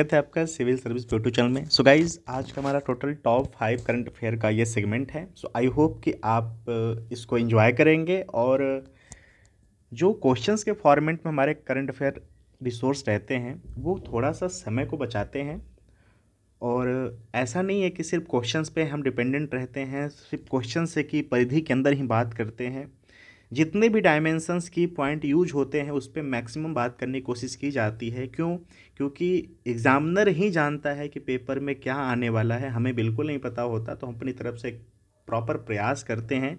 स्वागत है आपका सिविल सर्विस यूट्यूब चैनल में सो so गाइज आज का हमारा total top five current affair का ये सेगमेंट है सो आई होप कि आप uh, इसको एंजॉय करेंगे और uh, जो क्वेश्चंस के फॉर्मेट में हमारे करंट अफेयर रिसोर्स रहते हैं वो थोड़ा सा समय को बचाते हैं और uh, ऐसा नहीं है कि सिर्फ क्वेश्चंस पे हम डिपेंडेंट रहते हैं सिर्फ क्वेश्चन से कि परिधि के अंदर ही बात करते हैं जितने भी डायमेंशंस की पॉइंट यूज होते हैं उस पर मैक्सिमम बात करने की कोशिश की जाती है क्यों क्योंकि एग्ज़ामिनर ही जानता है कि पेपर में क्या आने वाला है हमें बिल्कुल नहीं पता होता तो हम अपनी तरफ से प्रॉपर प्रयास करते हैं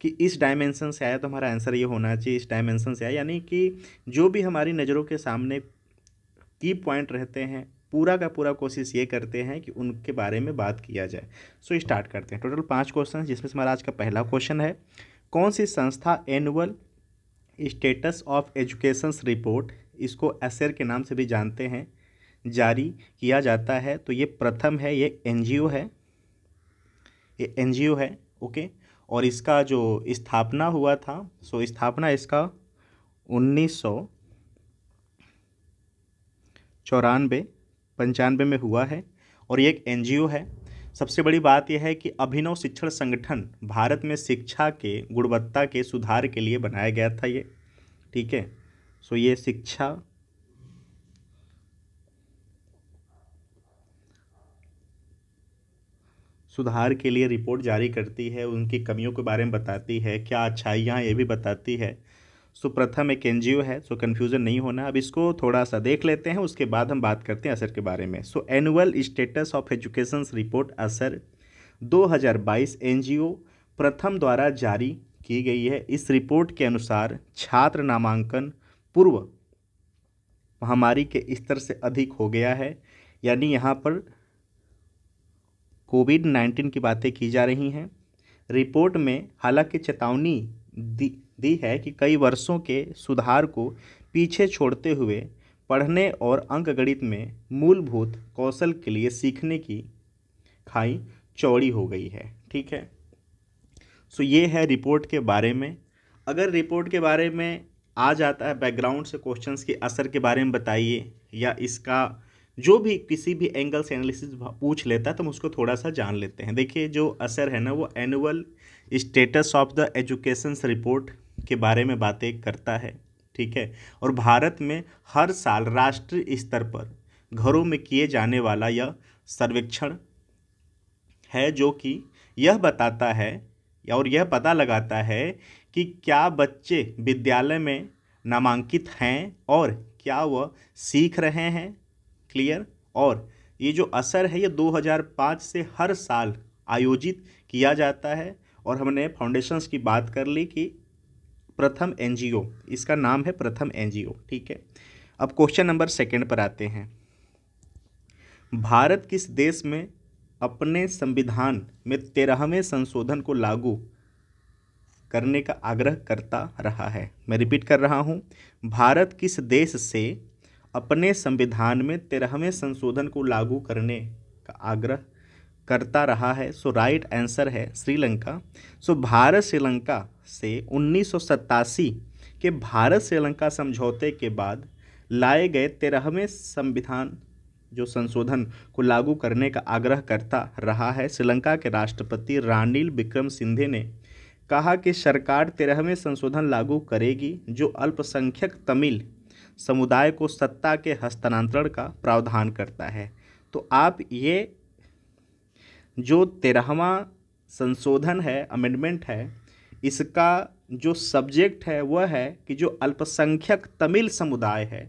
कि इस डायमेंशन से आया तो हमारा आंसर ये होना चाहिए इस डायमेंशन से आया यानी कि जो भी हमारी नज़रों के सामने की पॉइंट रहते हैं पूरा का पूरा कोशिश ये करते हैं कि उनके बारे में बात किया जाए सो so, स्टार्ट करते हैं टोटल पाँच क्वेश्चन जिसमें से हमारा आज का पहला क्वेश्चन है कौन सी संस्था annual status of education report इसको एसर के नाम से भी जानते हैं जारी किया जाता है तो ये प्रथम है ये एनजीओ है ये एनजीओ है ओके और इसका जो स्थापना हुआ था सो स्थापना इसका उन्नीस सौ चौरानवे पंचानबे में हुआ है और ये एक एनजीओ है सबसे बड़ी बात यह है कि अभिनव शिक्षण संगठन भारत में शिक्षा के गुणवत्ता के सुधार के लिए बनाया गया था ये ठीक है सो ये शिक्षा सुधार के लिए रिपोर्ट जारी करती है उनकी कमियों के बारे में बताती है क्या अच्छाइयाँ ये भी बताती है सो प्रथम एक एन है सो कन्फ्यूज़न नहीं होना अब इसको थोड़ा सा देख लेते हैं उसके बाद हम बात करते हैं असर के बारे में so annual status of education report ASER 2022 NGO प्रथम द्वारा जारी की गई है इस रिपोर्ट के अनुसार छात्र नामांकन पूर्व महामारी के स्तर से अधिक हो गया है यानी यहाँ पर कोविड नाइन्टीन की बातें की जा रही हैं रिपोर्ट में हालांकि चेतावनी दी दी है कि कई वर्षों के सुधार को पीछे छोड़ते हुए पढ़ने और अंकगणित में मूलभूत कौशल के लिए सीखने की खाई चौड़ी हो गई है ठीक है सो ये है रिपोर्ट के बारे में अगर रिपोर्ट के बारे में आ जाता है बैकग्राउंड से क्वेश्चंस के असर के बारे में बताइए या इसका जो भी किसी भी एंगल से एनालिसिस पूछ लेता है तो हम उसको थोड़ा सा जान लेते हैं देखिए जो असर है ना वो annual status of the education report के बारे में बातें करता है ठीक है और भारत में हर साल राष्ट्रीय स्तर पर घरों में किए जाने वाला यह सर्वेक्षण है जो कि यह बताता है और यह पता लगाता है कि क्या बच्चे विद्यालय में नामांकित हैं और क्या वह सीख रहे हैं क्लियर और ये जो असर है ये 2005 से हर साल आयोजित किया जाता है और हमने फाउंडेशंस की बात कर ली कि प्रथम एनजीओ इसका नाम है प्रथम एनजीओ ठीक है अब क्वेश्चन नंबर सेकंड पर आते हैं भारत किस देश में अपने संविधान में तेरहवें संशोधन को लागू करने का आग्रह करता रहा है मैं रिपीट कर रहा हूँ भारत किस देश से अपने संविधान में तेरहवें संशोधन को लागू करने का आग्रह करता रहा है सो राइट आंसर है श्रीलंका सो भारत श्रीलंका से उन्नीस के भारत श्रीलंका समझौते के बाद लाए गए तेरहवें संविधान जो संशोधन को लागू करने का आग्रह करता रहा है श्रीलंका के राष्ट्रपति रानिल विक्रम सिंधे ने कहा कि सरकार तेरहवें संशोधन लागू करेगी जो अल्पसंख्यक तमिल समुदाय को सत्ता के हस्तांतरण का प्रावधान करता है तो आप ये जो तेरहवा संशोधन है अमेंडमेंट है इसका जो सब्जेक्ट है वह है कि जो अल्पसंख्यक तमिल समुदाय है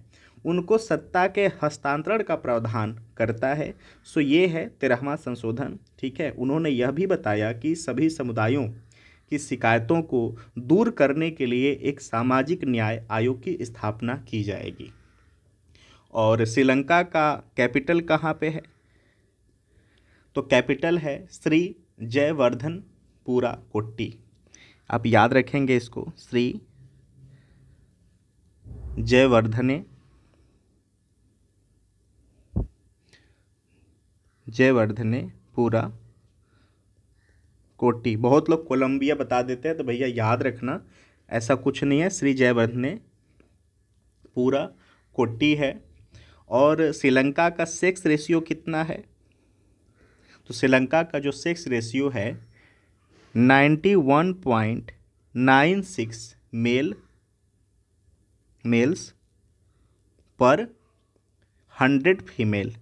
उनको सत्ता के हस्तांतरण का प्रावधान करता है सो ये है तेरहवा संशोधन ठीक है उन्होंने यह भी बताया कि सभी समुदायों की शिकायतों को दूर करने के लिए एक सामाजिक न्याय आयोग की स्थापना की जाएगी और श्रीलंका का कैपिटल कहाँ पे है तो कैपिटल है श्री जयवर्धन पूरा कोट्टी आप याद रखेंगे इसको श्री जयवर्धने जयवर्धने पूरा कोटी बहुत लोग कोलंबिया बता देते हैं तो भैया याद रखना ऐसा कुछ नहीं है श्री जयवर्धने पूरा कोटी है और श्रीलंका का सेक्स रेशियो कितना है तो श्रीलंका का जो सेक्स रेशियो है ninety one point nine six male males per hundred female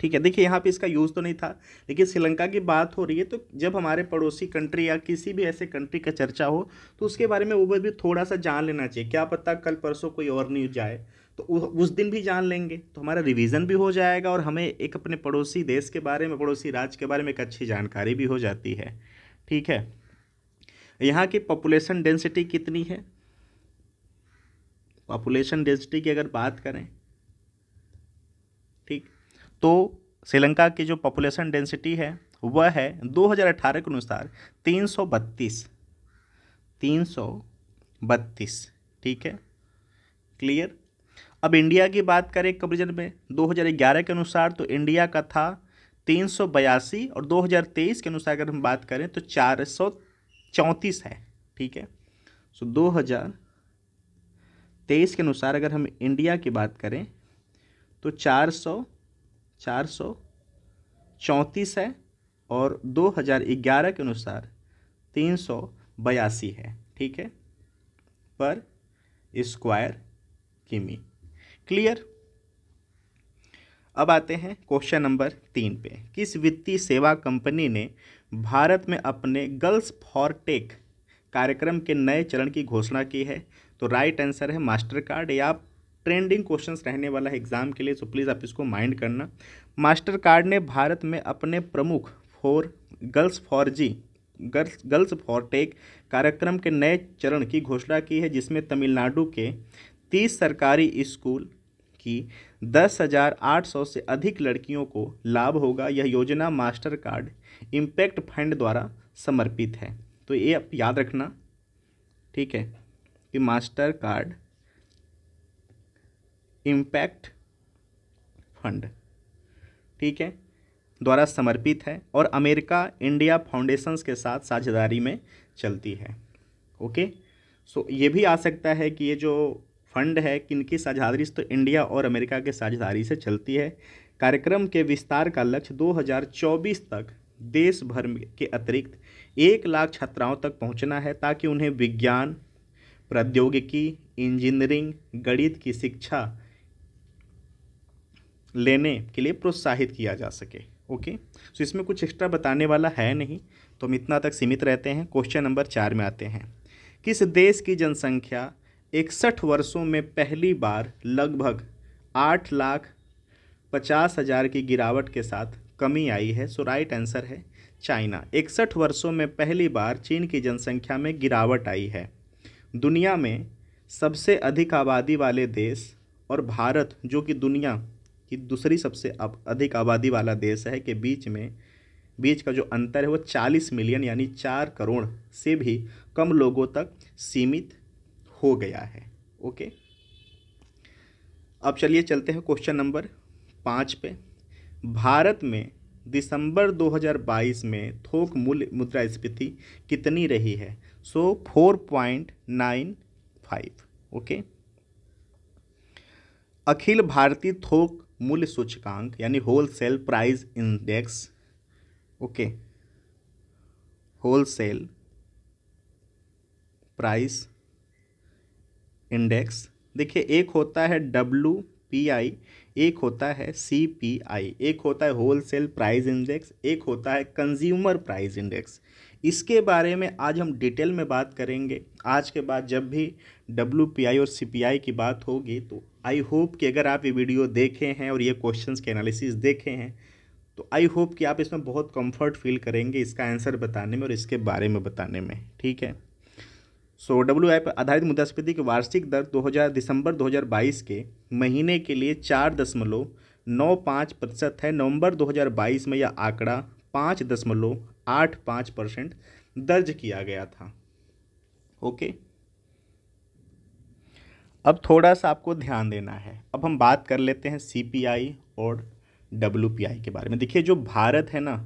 ठीक है देखिए यहाँ पे इसका यूज़ तो नहीं था लेकिन श्रीलंका की बात हो रही है तो जब हमारे पड़ोसी कंट्री या किसी भी ऐसे कंट्री का चर्चा हो तो उसके बारे में वो भी थोड़ा सा जान लेना चाहिए क्या पता कल परसों कोई और न्यूज जाए तो उस दिन भी जान लेंगे तो हमारा रिवीजन भी हो जाएगा और हमें एक अपने पड़ोसी देश के बारे में पड़ोसी राज्य के बारे में एक अच्छी जानकारी भी हो जाती है ठीक है यहाँ की पॉपुलेशन डेंसिटी कितनी है पॉपुलेशन डेंसिटी की अगर बात करें ठीक तो श्रीलंका की जो पॉपुलेशन डेंसिटी है वह है 2018 के अनुसार तीन सौ बत्तीस तीन सौ बत्तीस ठीक है क्लियर अब इंडिया की बात करें कंपेरिजन में 2011 के अनुसार तो इंडिया का था तीन सौ बयासी और 2023 के अनुसार अगर हम बात करें तो चार सौ चौंतीस है ठीक है सो दो हज़ार तेईस के अनुसार अगर हम इंडिया की बात करें तो चार सौ चार सौ चौंतीस है और दो हज़ार ग्यारह के अनुसार तीन सौ बयासी है ठीक है पर स्क्वायर किमी क्लियर अब आते हैं क्वेश्चन नंबर तीन पे किस वित्तीय सेवा कंपनी ने भारत में अपने गर्ल्स फॉर टेक कार्यक्रम के नए चरण की घोषणा की है तो राइट आंसर है मास्टर कार्ड या ट्रेंडिंग क्वेश्चंस रहने वाला है एग्ज़ाम के लिए सो प्लीज़ आप इसको माइंड करना मास्टर कार्ड ने भारत में अपने प्रमुख for girls for G girls girls for tech कार्यक्रम के नए चरण की घोषणा की है जिसमें तमिलनाडु के तीस सरकारी स्कूल की दस हज़ार आठ सौ से अधिक लड़कियों को लाभ होगा यह योजना मास्टर कार्ड इम्पैक्ट फंड द्वारा समर्पित है तो ये आप याद रखना ठीक है कि मास्टर कार्ड इम्पैक्ट फंड ठीक है द्वारा समर्पित है और अमेरिका इंडिया फाउंडेशंस के साथ साझेदारी में चलती है ओके सो so, ये भी आ सकता है कि ये जो फंड है किनकी साझेदारी तो इंडिया और अमेरिका के साझेदारी से चलती है कार्यक्रम के विस्तार का लक्ष्य 2024 तक देश भर के अतिरिक्त एक लाख छात्राओं तक पहुंचना है ताकि उन्हें विज्ञान प्रौद्योगिकी इंजीनियरिंग गणित की शिक्षा लेने के लिए प्रोत्साहित किया जा सके ओके सो तो इसमें कुछ एक्स्ट्रा बताने वाला है नहीं तो हम इतना तक सीमित रहते हैं क्वेश्चन नंबर चार में आते हैं किस देश की जनसंख्या इकसठ वर्षों में पहली बार लगभग आठ लाख पचास हज़ार की गिरावट के साथ कमी आई है सो राइट आंसर है चाइना इकसठ वर्षों में पहली बार चीन की जनसंख्या में गिरावट आई है दुनिया में सबसे अधिक आबादी वाले देश और भारत जो कि दुनिया की दूसरी सबसे अधिक आबादी वाला देश है के बीच में बीच का जो अंतर है वो 40 मिलियन यानी 4 करोड़ से भी कम लोगों तक सीमित हो गया है ओके अब चलिए चलते हैं क्वेश्चन नंबर पाँच पे भारत में दिसंबर 2022 में थोक मूल्य मुद्रास्फीति कितनी रही है so four point nine five okay अखिल भारतीय थोक मूल्य सूचकांक यानी wholesale price index okay wholesale price index देखिए एक होता है डब्लू पी आई एक होता है सी पी आई एक होता है होलसेल प्राइस इंडेक्स एक होता है कंज्यूमर प्राइस इंडेक्स इसके बारे में आज हम डिटेल में बात करेंगे आज के बाद जब भी डब्लू पी आई और सी पी आई की बात होगी तो आई होप कि अगर आप ये वीडियो देखे हैं और ये क्वेश्चंस के एनालिसिस देखे हैं तो आई होप कि आप इसमें बहुत कंफर्ट फील करेंगे इसका आंसर बताने में और इसके बारे में बताने में ठीक है सो डब्ल्यू आई आधारित मुद्रास्फीति की वार्षिक दर 2000 दिसंबर 2022 के महीने के लिए चार दशमलव नौ पाँच प्रतिशत है नवंबर 2022 में यह आंकड़ा पाँच दशमलव आठ पाँच परसेंट दर्ज किया गया था ओके अब थोड़ा सा आपको ध्यान देना है अब हम बात कर लेते हैं सी और डब्ल्यू के बारे में देखिए जो भारत है ना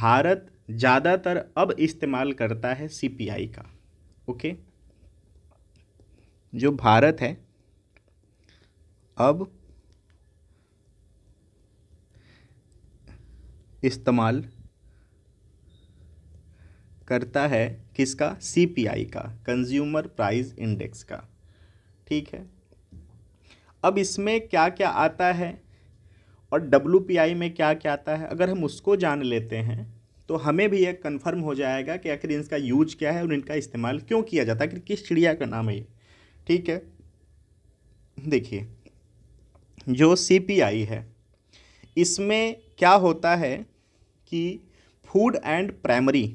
भारत ज़्यादातर अब इस्तेमाल करता है सी का ओके जो भारत है अब इस्तेमाल करता है किसका सीपीआई का कंज्यूमर प्राइस इंडेक्स का ठीक है अब इसमें क्या क्या आता है और डब्ल्यूपीआई में क्या क्या आता है अगर हम उसको जान लेते हैं तो हमें भी ये कन्फर्म हो जाएगा कि आखिर इनका यूज क्या है और इनका इस्तेमाल क्यों किया जाता है किस चिड़िया का नाम है ये ठीक है देखिए जो सी है इसमें क्या होता है कि food and primary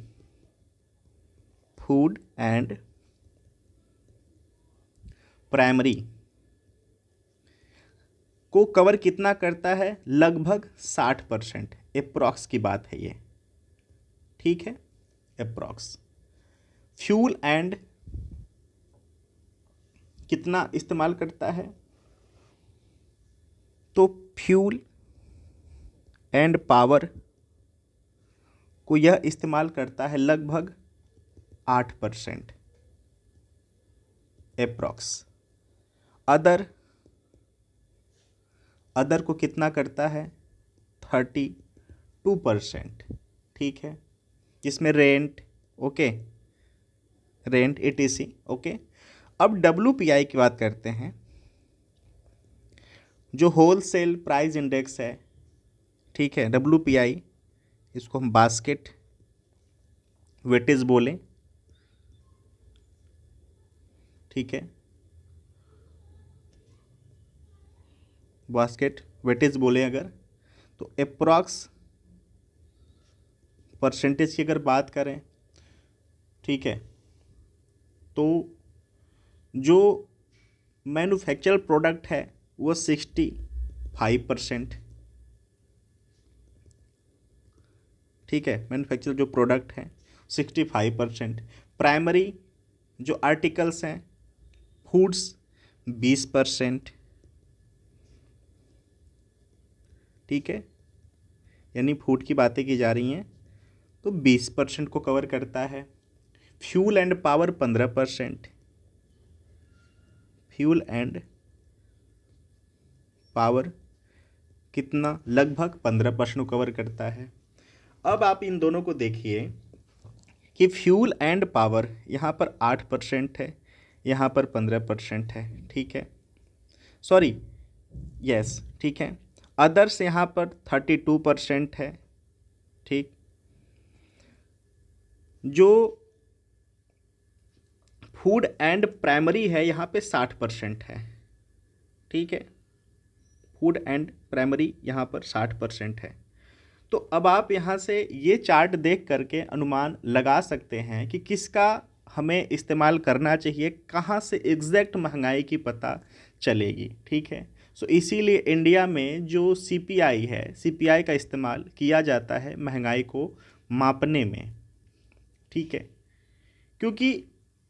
food and primary को कवर कितना करता है लगभग साठ परसेंट अप्रॉक्स की बात है ये ठीक है अप्रॉक्स फ्यूल एंड कितना इस्तेमाल करता है तो फ्यूल एंड पावर को यह इस्तेमाल करता है लगभग आठ परसेंट अप्रॉक्स अदर अदर को कितना करता है थर्टी टू परसेंट ठीक है जिसमें rent okay rent E okay अब डब्ल्यू की बात करते हैं जो होल सेल प्राइस इंडेक्स है ठीक है डब्ल्यू इसको हम बास्केट वेटेज बोलें ठीक है बास्केट वेटेज बोलें अगर तो अप्रॉक्स परसेंटेज की अगर बात करें ठीक है तो जो मैनुफैक्चर प्रोडक्ट है वह सिक्सटी फाइव परसेंट ठीक है मैनुफैक्चर जो प्रोडक्ट है सिक्सटी फाइव परसेंट प्राइमरी जो आर्टिकल्स हैं फूड्स बीस परसेंट ठीक है यानी फूड की बातें की जा रही हैं तो बीस परसेंट को कवर करता है फ्यूल एंड पावर पंद्रह परसेंट फ्यूल एंड पावर कितना लगभग पंद्रह परसेंट कवर करता है अब आप इन दोनों को देखिए कि फ्यूल एंड पावर यहाँ पर आठ परसेंट है यहाँ पर पंद्रह परसेंट है ठीक है सॉरी यस ठीक है अदर्स यहाँ पर थर्टी टू परसेंट है जो फूड एंड प्राइमरी है यहाँ पे साठ परसेंट है ठीक है फूड एंड प्राइमरी यहाँ पर साठ परसेंट है तो अब आप यहाँ से ये चार्ट देख करके अनुमान लगा सकते हैं कि किसका हमें इस्तेमाल करना चाहिए कहाँ से एग्जैक्ट महंगाई की पता चलेगी ठीक है सो so, इसीलिए इंडिया में जो सीपीआई है सीपीआई का इस्तेमाल किया जाता है महंगाई को मापने में ठीक है क्योंकि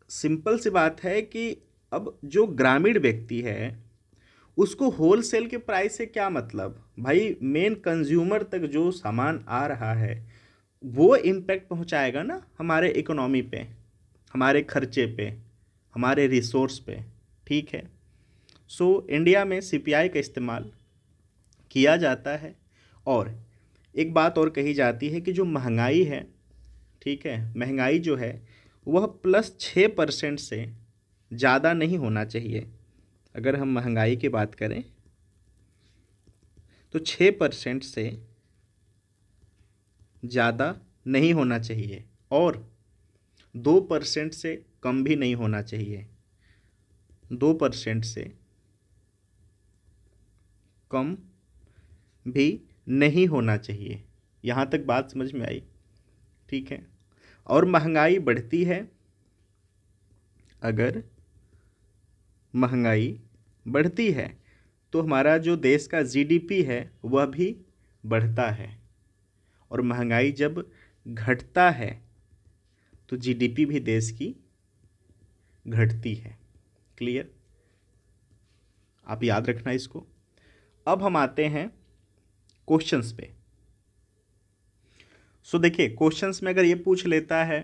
सिंपल सी बात है कि अब जो ग्रामीण व्यक्ति है उसको होल सेल के प्राइस से क्या मतलब भाई मेन कंज्यूमर तक जो सामान आ रहा है वो इम्पैक्ट पहुंचाएगा ना हमारे इकोनॉमी पे हमारे खर्चे पे हमारे रिसोर्स पे ठीक है सो so, इंडिया में सीपीआई का इस्तेमाल किया जाता है और एक बात और कही जाती है कि जो महंगाई है ठीक है महंगाई जो है वह प्लस छः परसेंट से ज़्यादा नहीं होना चाहिए अगर हम महंगाई की बात करें तो छः परसेंट से ज़्यादा नहीं होना चाहिए और दो परसेंट से कम भी नहीं होना चाहिए दो परसेंट से कम भी नहीं होना चाहिए यहाँ तक बात समझ में आई ठीक है और महंगाई बढ़ती है अगर महंगाई बढ़ती है तो हमारा जो देश का जीडीपी है वह भी बढ़ता है और महंगाई जब घटता है तो जीडीपी भी देश की घटती है क्लियर आप याद रखना इसको अब हम आते हैं क्वेश्चंस पे सो देखिए क्वेश्चंस में अगर ये पूछ लेता है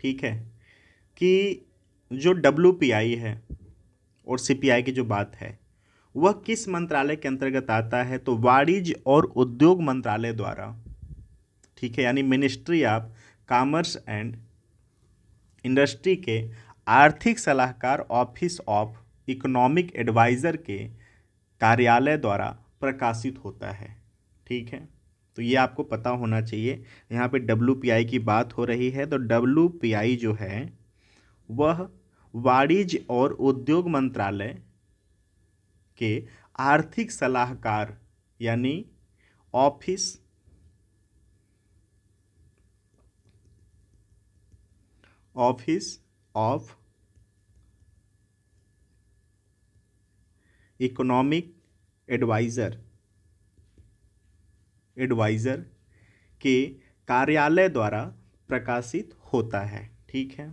ठीक है कि जो डब्ल्यू है और सी की जो बात है वह किस मंत्रालय के अंतर्गत आता है तो वाणिज्य और उद्योग मंत्रालय द्वारा ठीक है यानी ministry of commerce and industry के आर्थिक सलाहकार ऑफिस ऑफ इकोनॉमिक एडवाइज़र के कार्यालय द्वारा प्रकाशित होता है ठीक है तो ये आपको पता होना चाहिए यहाँ पे डब्लू की बात हो रही है तो डब्लू जो है वह वाणिज्य और उद्योग मंत्रालय के आर्थिक सलाहकार यानी office office of economic adviser adviser के कार्यालय द्वारा प्रकाशित होता है ठीक है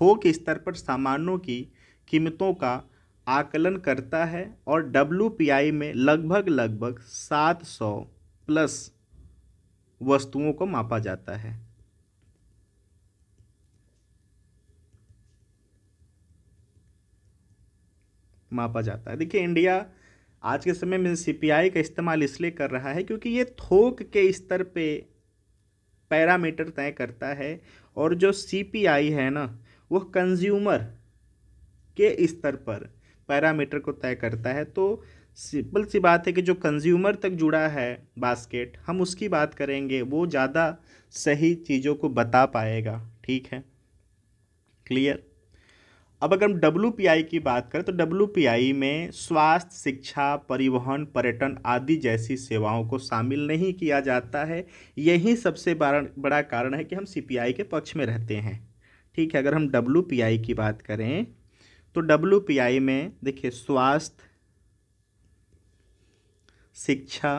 थोक स्तर पर सामानों की कीमतों का आकलन करता है और डब्ल्यू में लगभग लगभग सात सौ प्लस वस्तुओं को मापा जाता है मापा जाता है देखिए इंडिया आज के समय में सीपीआई का इस्तेमाल इसलिए कर रहा है क्योंकि ये थोक के स्तर पे पैरामीटर तय करता है और जो सीपीआई है ना वो कंज्यूमर के स्तर पर पैरामीटर को तय करता है तो सिंपल सी बात है कि जो कंज्यूमर तक जुड़ा है बास्केट हम उसकी बात करेंगे वो ज़्यादा सही चीज़ों को बता पाएगा ठीक है क्लियर अब अगर हम डब्लू की बात करें तो डब्लू में स्वास्थ्य शिक्षा परिवहन पर्यटन आदि जैसी सेवाओं को शामिल नहीं किया जाता है यही सबसे बड़ा कारण है कि हम सी के पक्ष में रहते हैं ठीक है अगर हम डब्लू की बात करें तो डब्लू में देखिए स्वास्थ्य शिक्षा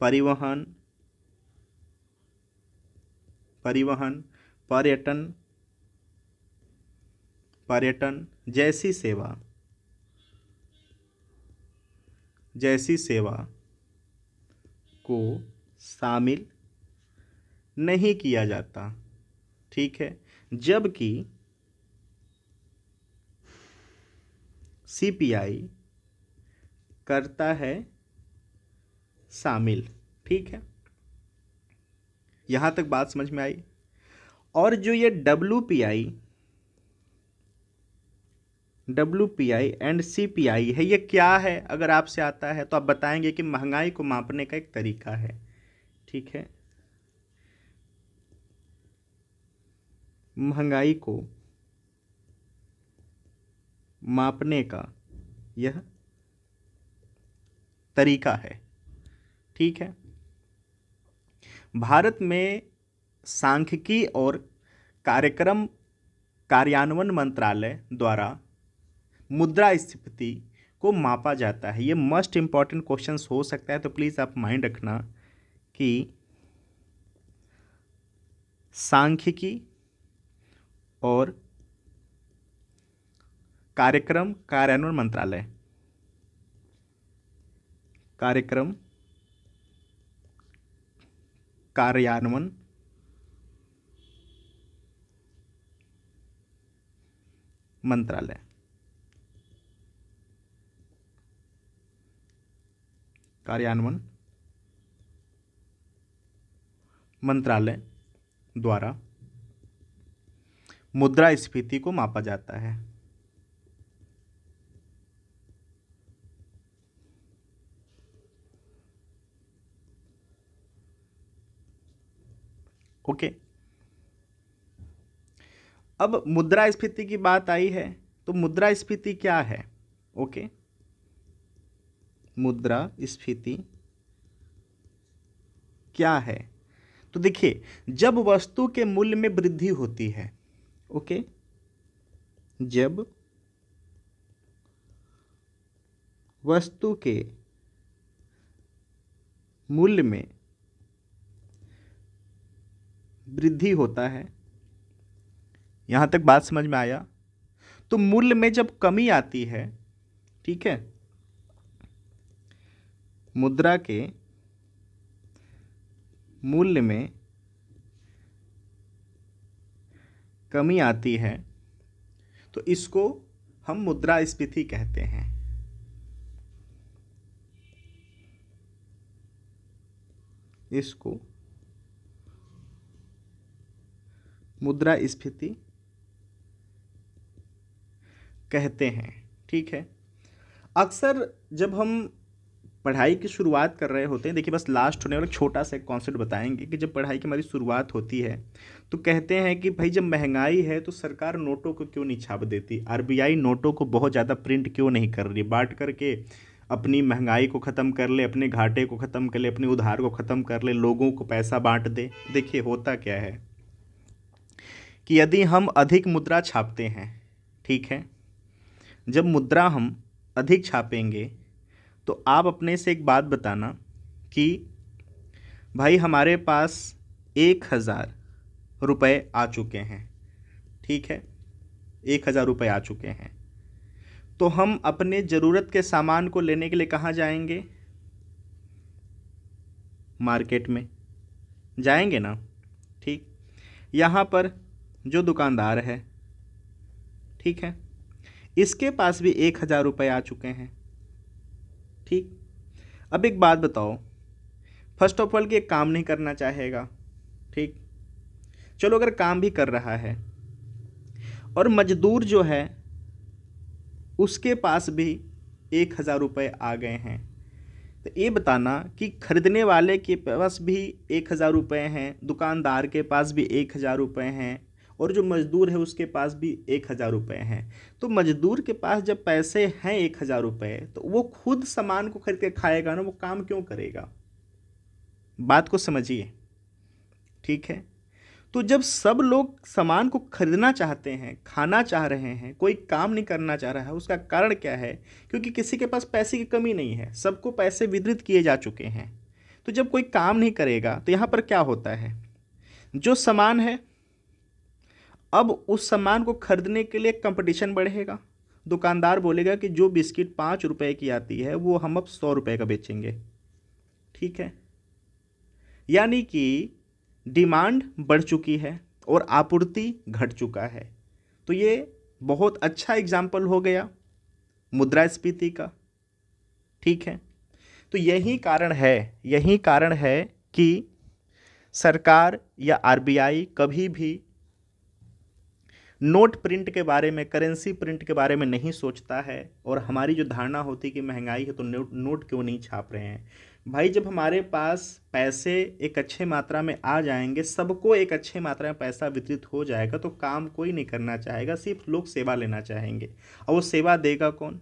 परिवहन परिवहन पर्यटन पर्यटन जैसी सेवा जैसी सेवा को शामिल नहीं किया जाता ठीक है जबकि सीपीआई करता है शामिल ठीक है यहाँ तक बात समझ में आई और जो ये W P I W P I and C P I है ये क्या है अगर आपसे आता है तो आप बताएंगे कि महंगाई को मापने का एक तरीका है ठीक है महंगाई को मापने का यह तरीका है ठीक है भारत में सांख्यिकी और कार्यक्रम कार्यान्वयन मंत्रालय द्वारा मुद्रा स्थिति को मापा जाता है ये मस्ट इम्पॉर्टेंट क्वेश्चन हो सकता है तो प्लीज़ आप माइंड रखना कि सांख्यिकी और कार्यक्रम कार्यान्वयन मंत्रालय कार्यक्रम कार्यान्वयन मंत्रालय कार्यान्वयन मंत्रालय द्वारा मुद्रा स्फीति को मापा जाता है ओके okay. अब मुद्रा स्फीति की बात आई है तो मुद्रा स्फीति क्या है ओके okay. मुद्रा स्फीति क्या है तो देखिए जब वस्तु के मूल्य में वृद्धि होती है ओके जब वस्तु के मूल्य में वृद्धि होता है यहां तक बात समझ में आया तो मूल्य में जब कमी आती है ठीक है मुद्रा के मूल्य में कमी आती है तो इसको हम मुद्रा स्फीति कहते हैं इसको मुद्रा स्फीति कहते हैं ठीक है अक्सर जब हम पढ़ाई की शुरुआत कर रहे होते हैं देखिए बस लास्ट होने वाला छोटा सा एक कॉन्सेप्ट बताएंगे कि जब पढ़ाई की हमारी शुरुआत होती है तो कहते हैं कि भाई जब महंगाई है तो सरकार नोटों को क्यों नहीं छाप देती आर नोटों को बहुत ज़्यादा प्रिंट क्यों नहीं कर रही बांट करके अपनी महंगाई को ख़त्म कर ले अपने घाटे को ख़त्म कर ले अपने उधार को ख़त्म कर ले लोगों को पैसा बांट दे देखिए होता क्या है कि यदि हम अधिक मुद्रा छापते हैं ठीक है जब मुद्रा हम अधिक छापेंगे तो आप अपने से एक बात बताना कि भाई हमारे पास एक हज़ार रुपये आ चुके हैं ठीक है एक हज़ार रुपये आ चुके हैं तो हम अपने ज़रूरत के सामान को लेने के लिए कहाँ जाएंगे मार्केट में जाएंगे ना ठीक यहाँ पर जो दुकानदार है ठीक है इसके पास भी एक हज़ार रुपये आ चुके हैं ठीक अब एक बात बताओ फर्स्ट ऑफ ऑल कि काम नहीं करना चाहेगा ठीक चलो अगर काम भी कर रहा है और मजदूर जो है उसके पास भी एक हज़ार रुपये आ गए हैं तो ये बताना कि ख़रीदने वाले के पास भी एक हज़ार रुपये हैं दुकानदार के पास भी एक हज़ार रुपये हैं और जो मज़दूर है उसके पास भी एक हज़ार रुपये हैं तो मज़दूर के पास जब पैसे हैं एक हज़ार रुपये तो वो खुद सामान को खरीद के खाएगा ना वो काम क्यों करेगा बात को समझिए ठीक है तो जब सब लोग सामान को खरीदना चाहते हैं खाना चाह रहे हैं कोई काम नहीं करना चाह रहा है उसका कारण क्या है क्योंकि किसी के पास पैसे की कमी नहीं है सबको पैसे वितरित किए जा चुके हैं तो जब कोई काम नहीं करेगा तो यहाँ पर क्या होता है जो सामान है अब उस सामान को खरीदने के लिए कंपटीशन बढ़ेगा दुकानदार बोलेगा कि जो बिस्किट पाँच रुपए की आती है वो हम अब सौ रुपए का बेचेंगे ठीक है यानी कि डिमांड बढ़ चुकी है और आपूर्ति घट चुका है तो ये बहुत अच्छा एग्जाम्पल हो गया मुद्रास्फीति का ठीक है तो यही कारण है यही कारण है कि सरकार या आरबीआई कभी भी नोट प्रिंट के बारे में करेंसी प्रिंट के बारे में नहीं सोचता है और हमारी जो धारणा होती है कि महंगाई है तो नोट नोट क्यों नहीं छाप रहे हैं भाई जब हमारे पास पैसे एक अच्छे मात्रा में आ जाएंगे सबको एक अच्छे मात्रा में पैसा वितरित हो जाएगा तो काम कोई नहीं करना चाहेगा सिर्फ लोग सेवा लेना चाहेंगे और वो सेवा देगा कौन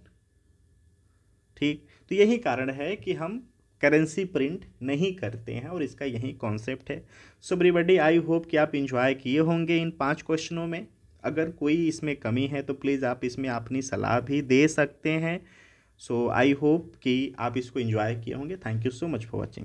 ठीक तो यही कारण है कि हम करेंसी प्रिंट नहीं करते हैं और इसका यही कॉन्सेप्ट है सो एवरीबडी आई होप कि आप इंजॉय किए होंगे इन पांच क्वेश्चनों में अगर कोई इसमें कमी है तो प्लीज़ आप इसमें अपनी सलाह भी दे सकते हैं सो आई होप कि आप इसको इन्जॉय किए होंगे thank you so much for watching